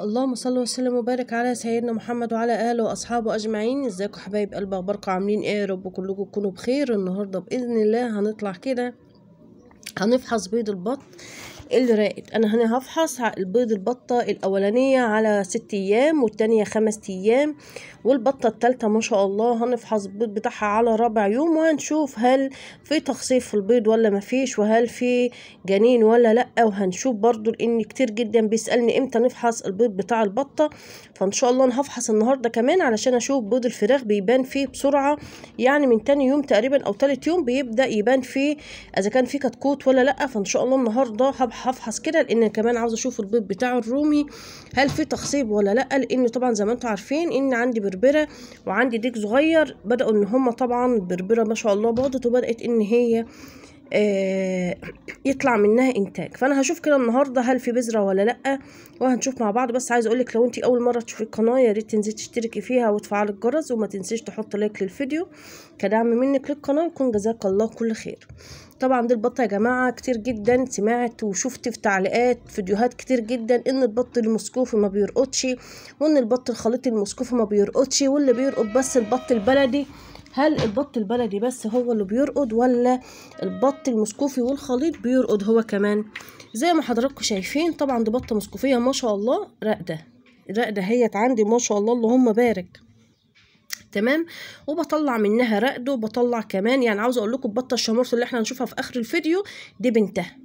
اللهم صل وسلم وبارك على سيدنا محمد وعلى اله واصحابه اجمعين ازيكم حبايب قلب اخباركم عاملين ايه يا رب كلكم تكونوا بخير النهارده باذن الله هنطلع كده هنفحص بيض البط الرائد انا هنا هفحص البيض البطة الاولانية على ست ايام والتانية خمس ايام والبطة التالتة ما شاء الله هنفحص البيض بتاعها على رابع يوم وهنشوف هل في تخصيف في البيض ولا مفيش وهل في جنين ولا لا وهنشوف برضو لان كتير جدا بيسألني امتى نفحص البيض بتاع البطة فان شاء الله انا هفحص النهاردة كمان علشان اشوف بيض الفراخ بيبان فيه بسرعة يعني من تاني يوم تقريبا او تالت يوم بيبدأ يبان فيه اذا كان فيه كتكوت ولا لا فان شاء الله النهاردة هفحص كده لان كمان عاوزه اشوف البيض بتاعه الرومي هل في تخصيب ولا لا لان طبعا زي ما انتم عارفين ان عندي بربره وعندي ديك صغير بداوا ان هما طبعا بربره ما شاء الله باضت وبدات ان هي آه، يطلع منها انتاج فانا هشوف كده النهارده هل في بذره ولا لا وهنشوف مع بعض بس عايز اقولك لو انت اول مره تشوفي القناه يا ريت تنزلي تشتركي فيها وتفعلي الجرس وما تنسيش تحطي لايك للفيديو كدعم منك للقناه يكون جزاك الله كل خير طبعا دي البطه يا جماعه كتير جدا سمعت وشفت في تعليقات فيديوهات كتير جدا ان البط المسكوفي ما بيرقطش وان البط الخليط المسكوفي ما بيرقطش واللي بيرقط بس البط البلدي هل البط البلدي بس هو اللي بيرقد ولا البط المسكوفي والخليط بيرقد هو كمان زي ما حضراتكم شايفين طبعا دي بطه مسكوفيه ما شاء الله راقده الرقده هيت عندي ما شاء الله اللهم بارك تمام وبطلع منها رقد وبطلع كمان يعني عاوزه اقول لكم البطه الشمورس اللي احنا هنشوفها في اخر الفيديو دي بنتها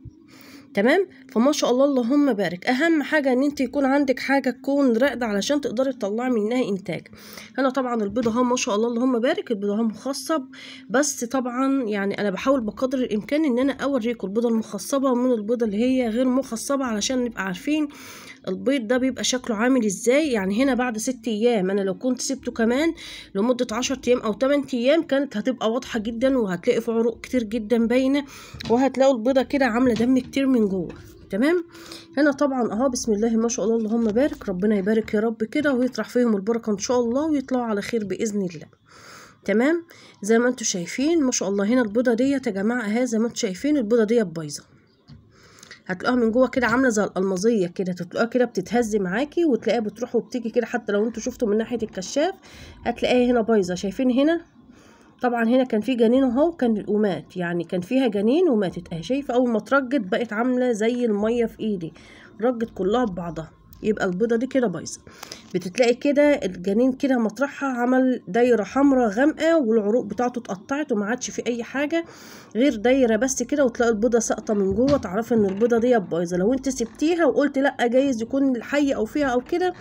تمام فما شاء الله اللهم بارك اهم حاجه ان انت يكون عندك حاجه تكون راقده علشان تقدري تطلعي منها انتاج هنا طبعا البيضه اهو ما شاء الله اللهم بارك البيضه اهو مخصب بس طبعا يعني انا بحاول بقدر الامكان ان انا اوريكم البيضه المخصبه من البيضه اللي هي غير مخصبه علشان نبقى عارفين البيض ده بيبقى شكله عامل ازاي يعني هنا بعد ست ايام انا لو كنت سبته كمان لمده عشر ايام او تمن ايام كانت هتبقى واضحه جدا وهتلاقي في عروق كتير جدا باينه وهتلاقوا البيضه كده عامله دم كتير من جوه تمام هنا طبعا اهو بسم الله ما شاء الله اللهم بارك ربنا يبارك يا رب كده ويطرح فيهم البركه ان شاء الله ويطلعوا على خير باذن الله تمام زي ما انتم شايفين ما شاء الله هنا البيضه ديت يا جماعه اهي زي ما انتم شايفين البيضه ديت بايظه هتلاقوها من جوه كده عامله زي الالمازيه كده تلاقوها كده بتتهز معاكي وتلاقيها بتروح وبتيجي كده حتى لو انتم شفتوا من ناحيه الكشاف هتلاقيها هنا بايظه شايفين هنا طبعا هنا كان في جنين اهو كان ومات يعني كان فيها جنين وماتت اهي شايفه اول ما اترجت بقت عامله زي الميه في ايدي رجت كلها ببعضها يبقى البيضه دي كده بايظه بتتلاقي كده الجنين كده مطرحها عمل دايره حمراء غامقه والعروق بتاعته اتقطعت وما عادش في اي حاجه غير دايره بس كده وتلاقي البيضه ساقطه من جوه تعرفي ان البيضه دي بايظه لو انت سبتيها وقلت لا جايز يكون حي او فيها او كده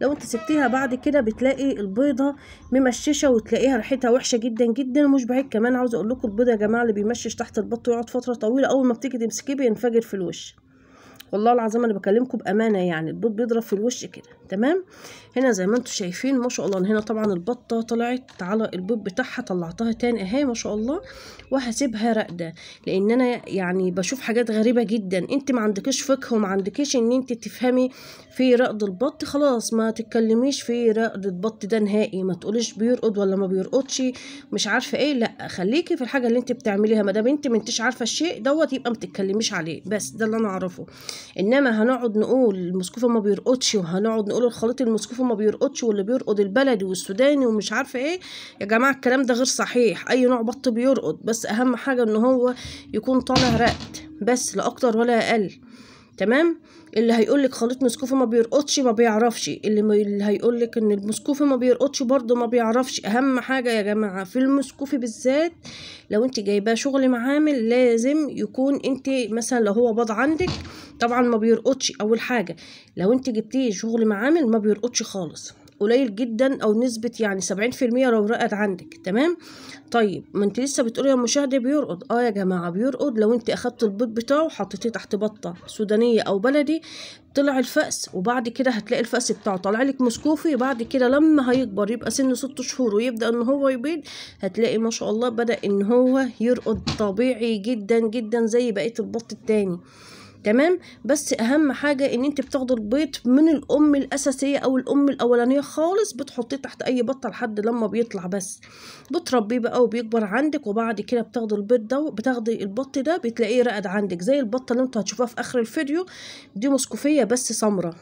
لو انت سبتيها بعد كده بتلاقي البيضه ممششه وتلاقيها ريحتها وحشه جدا جدا ومش بعيد كمان عاوزه اقول لكم البيضه يا جماعه اللي بيمشش تحت البط ويقعد فتره طويله اول ما بتيجي تمسكيه بينفجر في الوش والله العظيم انا بكلمكم بامانه يعني البيض بيضرب في الوش كده تمام هنا زي ما انتم شايفين ما شاء الله هنا طبعا البطه طلعت على البيض بتاعها طلعتها تاني اهي ما شاء الله وهسيبها راقده لان انا يعني بشوف حاجات غريبه جدا انت ما عندكيش فقه وما عندكيش ان انت تفهمي في رقد البط خلاص ما تتكلميش في رقد البط ده نهائي ما تقوليش بيرقد ولا ما بيرقدش مش عارفه ايه لا خليكي في الحاجه اللي انت بتعمليها ما دام انت ما انتش عارفه الشيء دوت يبقى ما تتكلميش عليه بس ده اللي انا اعرفه انما هنقعد نقول المسكوفه ما بيرقدش وهنقعد نقول الخليط المسكوفه ما بيرقدش واللي بيرقد البلدي والسوداني ومش عارفه ايه يا جماعه الكلام ده غير صحيح اي نوع بط بيرقد بس اهم حاجه ان هو يكون طالع رقد بس لا اكتر ولا اقل تمام اللي هيقول لك خليط مسكوفه ما بيرقطش ما بيعرفش اللي, ما اللي هيقول لك ان المسكوفه ما بيرقطش برضه ما بيعرفش اهم حاجه يا جماعه في المسكوفي بالذات لو انت جايباه شغل معامل لازم يكون انت مثلا لو هو باض عندك طبعا ما بيرقطش اول حاجه لو انت جبتيه شغل معامل ما بيرقطش خالص قليل جدا او نسبه يعني سبعين في المية لو رقد عندك تمام طيب ما انت لسه بتقولي يا مشاهده بيرقد اه يا جماعه بيرقد لو انت اخدت البيض بتاعه وحطيتيه تحت بطه سودانيه او بلدي طلع الفأس وبعد كده هتلاقي الفأس بتاعه طلع لك مسكوفي بعد كده لما هيكبر يبقى سنه ست شهور ويبدأ ان هو يبيض هتلاقي ما شاء الله بدأ ان هو يرقد طبيعي جدا جدا زي بقية البط التاني تمام بس اهم حاجه ان انت بتاخدي البيض من الام الاساسيه او الام الاولانيه خالص بتحطيه تحت اي بطه لحد لما بيطلع بس بتربيه بقى وبيكبر عندك وبعد كده بتاخدي البيض ده بتاخدي البط ده بتلاقيه رقد عندك زي البطه اللي انتوا هتشوفوها في اخر الفيديو دي مسكوفيه بس سمره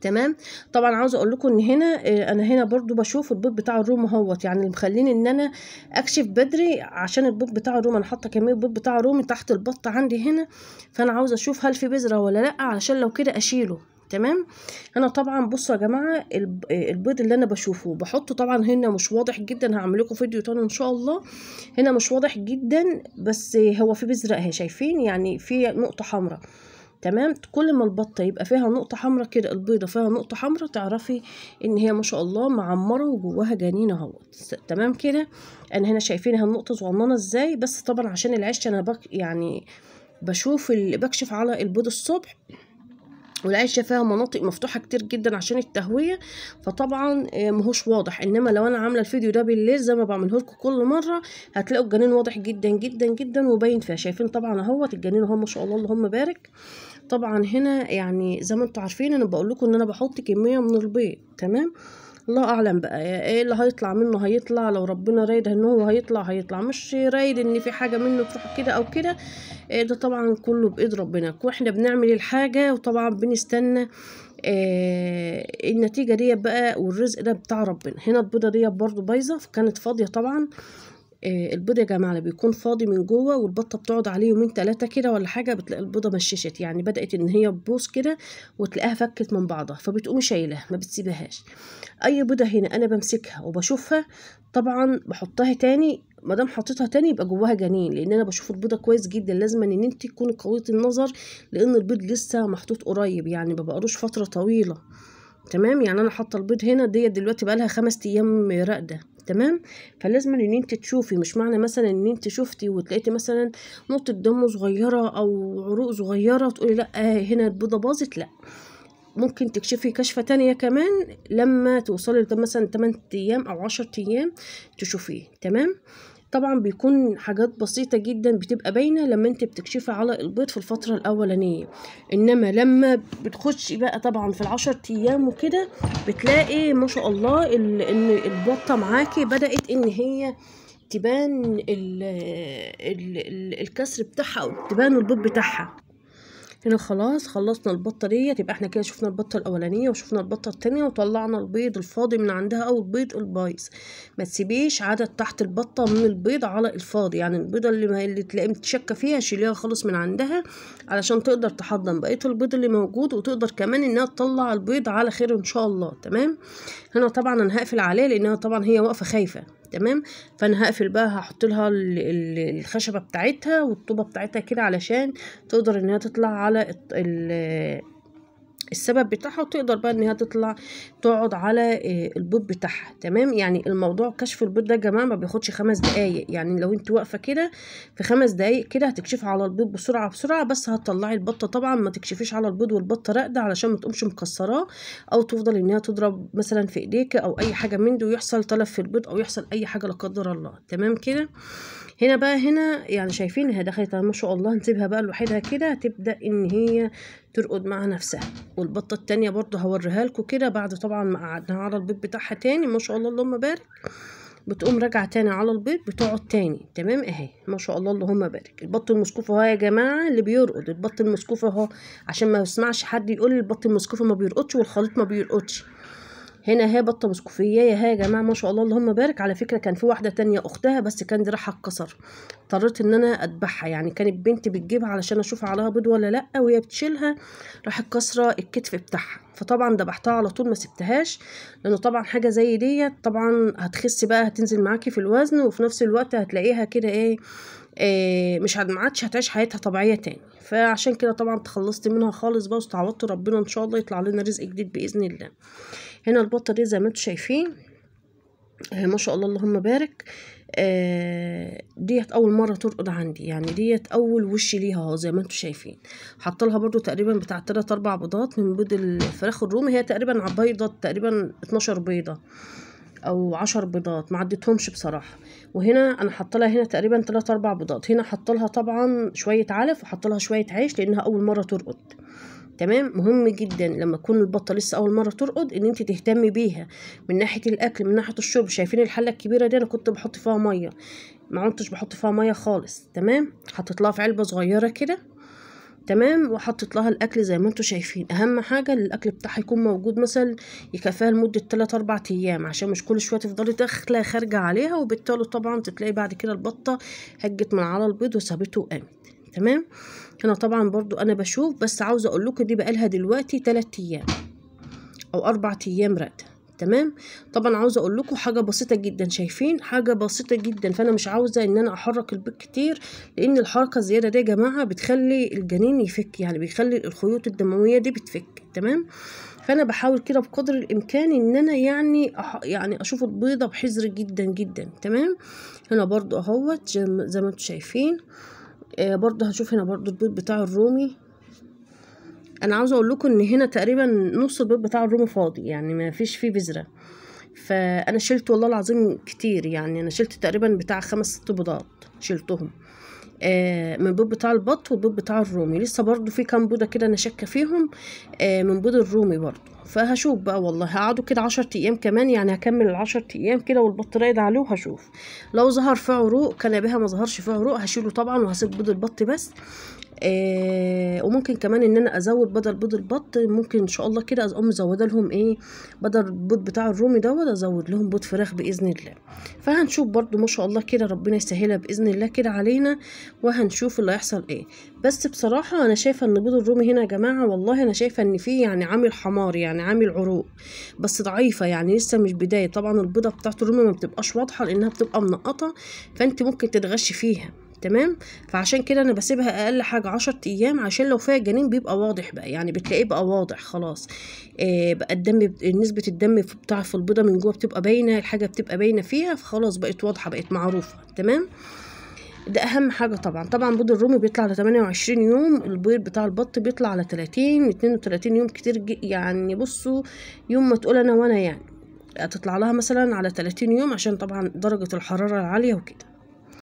تمام طبعا عاوزه اقول لكم ان هنا آه، انا هنا برضو بشوف البيض بتاع الروم اهوت يعني اللي مخليني ان انا اكشف بدري عشان البيض بتاع الروم انا حاطه كميه بيض بتاع الروم تحت البط عندي هنا فانا عاوزه اشوف هل في بذره ولا لا علشان لو كده اشيله تمام انا طبعا بصوا يا جماعه البيض اللي انا بشوفه بحطه طبعا هنا مش واضح جدا هعمل لكم فيديو تاني ان شاء الله هنا مش واضح جدا بس هو في بذره اهي شايفين يعني في نقطه حمراء تمام كل ما البطه يبقى فيها نقطه حمراء كده البيضه فيها نقطه حمراء تعرفي ان هي ما شاء الله معمره وجواها جنين اهو تمام كده انا هنا شايفينها النقطه صغننه ازاي بس طبعا عشان العش انا بك يعني بشوف بكشف على البيض الصبح والعيشة فيها مناطق مفتوحة كتير جدا عشان التهوية فطبعا آه، مهوش واضح انما لو انا عاملة الفيديو ده بالليل زي ما بعمله لكم كل مرة هتلاقوا الجنين واضح جدا جدا جدا وباين فيها شايفين طبعا اهوت الجنين اهو ما شاء الله اللهم بارك طبعا هنا يعني زي ما انتوا عارفين انا بقول لكم ان انا بحط كمية من البيض تمام الله اعلم بقى يا ايه اللي هيطلع منه هيطلع لو ربنا رايد ان هو هيطلع هيطلع مش رايد ان في حاجه منه تروح كده او كده إيه ده طبعا كله بايد ربنا واحنا بنعمل الحاجه وطبعا بنستنى إيه النتيجه دي بقى والرزق ده بتاع ربنا هنا البيضه دي برضو بايظه كانت فاضيه طبعا آه، البيض يا جماعه بيكون فاضي من جوه والبطه بتقعد عليه يومين ثلاثه كده ولا حاجه بتلاقي البيضه مششت يعني بدات ان هي تبوظ كده وتلاقيها فكت من بعضها فبتقوم شايلها ما بتسيبهاش اي بيضه هنا انا بمسكها وبشوفها طبعا بحطها تاني ما دام حطيتها تاني يبقى جواها جنين لان انا بشوف البيضه كويس جدا لازم ان انت تكوني قويه النظر لان البيض لسه محطوط قريب يعني ما بقروش فتره طويله تمام يعني انا حاطه البيض هنا ديت دلوقتي بقالها خمس ايام راقده تمام فلازم ان انت تشوفي مش معنى مثلا ان انت شفتي وتلاقيتي مثلا نقطه دم صغيره او عروق صغيره تقولي لا آه هنا البيضه باظت لا ممكن تكشفي كشفة تانية كمان لما توصلي مثلا 8 أيام أو 10 أيام تشوفيه تمام طبعا بيكون حاجات بسيطة جدا بتبقى باينة لما انت بتكشفي على البيض في الفترة الأولانية إنما لما بتخشي بقى طبعا في العشر أيام وكده بتلاقي ما شاء الله إن البطة معاكي بدأت إن هي تبان الكسر بتاعها أو تبان البيض بتاعها هنا خلاص خلصنا البطه ديت احنا كده شفنا البطه الاولانيه وشفنا البطه التانية وطلعنا البيض الفاضي من عندها او البيض البايظ ما تسيبيش عدد تحت البطه من البيض على الفاضي يعني البيضه اللي اللي تلاقي متشكه فيها شيليها خالص من عندها علشان تقدر تحضن بقيه البيض اللي موجود وتقدر كمان انها تطلع البيض على خير ان شاء الله تمام هنا طبعا انا هقفل عليه لانها طبعا هي واقفه خايفه تمام فانا هقفل بقى هحط لها الخشبه بتاعتها والطوبه بتاعتها كده علشان تقدر انها تطلع على السبب بتاعها وتقدر بقى ان هي تطلع تقعد على آه، البيض بتاعها تمام يعني الموضوع كشف البيض ده يا جماعه ما بياخدش خمس دقايق يعني لو انت واقفه كده في خمس دقايق كده هتكشفي على البيض بسرعه بسرعه بس هتطلعي البطه طبعا ما تكشفيش على البيض والبطه راقده علشان ما تقومش مكسراه او تفضل انها تضرب مثلا في ايديك او اي حاجه من دي ويحصل تلف في البيض او يحصل اي حاجه لا قدر الله تمام كده هنا بقى هنا يعني شايفين هي دخلت ما شاء الله نسيبها بقى لوحدها كده تبدا ان هي ترقد مع نفسها والبطه التانية برضو هوريها لكم كده بعد طبعا ما قعدناها على البيض بتاعها تاني ما شاء الله اللهم بارك بتقوم راجعه تاني على البيض بتقعد تاني تمام اهي ما شاء الله اللهم بارك البط المسكوفة اهو يا جماعه اللي بيرقد البط المسكوفة اهو عشان ما يسمعش حد يقول البط المسكوفة ما بيرقدش والخليط ما بيرقدش هنا اهي بطه مسكوفيه يا ها يا جماعه ما شاء الله اللهم بارك على فكره كان في واحده تانية اختها بس كان دراعها اتكسر اضطريت ان انا اذبحها يعني كانت بنتي بتجيبها علشان اشوف عليها بيض ولا لا وهي بتشيلها راح كسره الكتف بتاعها فطبعا ذبحتها على طول ما سبتهاش لانه طبعا حاجه زي ديت طبعا هتخسي بقى هتنزل معاكي في الوزن وفي نفس الوقت هتلاقيها كده ايه آه، مش ما عادش هتعيش حياتها طبيعيه تاني فعشان كده طبعا تخلصت منها خالص بقى واستعوضت ربنا ان شاء الله يطلع لنا رزق جديد باذن الله هنا البطه زي ما انتم شايفين آه، ما شاء الله اللهم بارك آه ديت اول مره ترقد عندي يعني ديت اول وش ليها اهو زي ما انتم شايفين حاطه لها برده تقريبا بتاع 3 4 بيضات من بيض الفراخ الرومي هي تقريبا على بيضه تقريبا 12 بيضه او عشر بيضات ما عديتهمش بصراحه وهنا انا لها هنا تقريبا 3 اربع بيضات هنا لها طبعا شويه علف لها شويه عيش لانها اول مره ترقد تمام مهم جدا لما تكون البطه لسه اول مره ترقد ان انت تهتمي بيها من ناحيه الاكل من ناحيه الشرب شايفين الحله الكبيره دي انا كنت بحط فيها ميه ما كنتش بحط فيها ميه خالص تمام حطيت لها في علبه صغيره كده تمام وحطت لها الاكل زي ما انتم شايفين اهم حاجه الاكل بتاعها يكون موجود مثلا يكفيها لمده 3 4 ايام عشان مش كل شويه تفضلي داخله خارجه عليها وبالتالي طبعا تلاقي بعد كده البطه هجت من على البيض وسابته وقام تمام هنا طبعا برضو انا بشوف بس عاوزه اقول لكم دي بقالها دلوقتي 3 ايام او 4 ايام راقده تمام طبعا عاوزه اقول لكم حاجه بسيطه جدا شايفين حاجه بسيطه جدا فانا مش عاوزه ان انا احرك البيض كتير لان الحركه الزياده دي يا جماعه بتخلي الجنين يفك يعني بيخلي الخيوط الدمويه دي بتفك تمام فانا بحاول كده بقدر الامكان ان انا يعني أح... يعني اشوف البيضه بحذر جدا جدا تمام هنا برضو اهوت زي ما انتم شايفين آه برضو هنشوف هنا برضو البيض بتاع الرومي انا عاوزه اقول لكم ان هنا تقريبا نص البيض بتاع الرومي فاضي يعني ما فيش فيه بذره فانا شلت والله العظيم كتير يعني انا شلت تقريبا بتاع خمس ست بيضات شلتهم آه من بيض بتاع البط والبيض بتاع الرومي لسه برضو في كام بوده كده انا شاكه فيهم آه من بيض الرومي برضو فهشوف بقى والله هقعدوا كده عشر ايام كمان يعني هكمل 10 ايام كده والبط رايد عليه وهشوف لو ظهر فيه عروق كان بها ما ظهرش فيه عروق هشيله طبعا وهسيب بيض البط بس آه وممكن كمان ان انا ازود بدل بيض البط ممكن ان شاء الله كده اقوم مزوده لهم ايه بدل البيض بتاع الرومي دوت ازود لهم بيض فراخ باذن الله فهنشوف برضو ما شاء الله كده ربنا يسهلها باذن الله كده علينا وهنشوف اللي هيحصل ايه بس بصراحه انا شايفه ان بيض الرومي هنا يا جماعه والله انا شايفه ان فيه يعني عامل حمار يعني عامل عروق بس ضعيفه يعني لسه مش بدايه طبعا البيضه بتاعت الرومي ما بتبقاش واضحه لانها بتبقى منقطه فانت ممكن تتغشي فيها تمام فعشان كده انا بسيبها اقل حاجه عشر ايام عشان لو فيها جنين بيبقى واضح بقى يعني بتلاقيه بقى واضح خلاص آه بقى الدم نسبه الدم بتاع في البيضه من جوه بتبقى باينه الحاجه بتبقى باينه فيها فخلاص بقت واضحه بقت معروفه تمام ده اهم حاجه طبعا طبعا بيض الرومي بيطلع على 28 يوم البيض بتاع البط بيطلع على 30 32 يوم كتير يعني بصوا يوم ما تقول انا وانا يعني هتطلع لها مثلا على 30 يوم عشان طبعا درجه الحراره العاليه وكده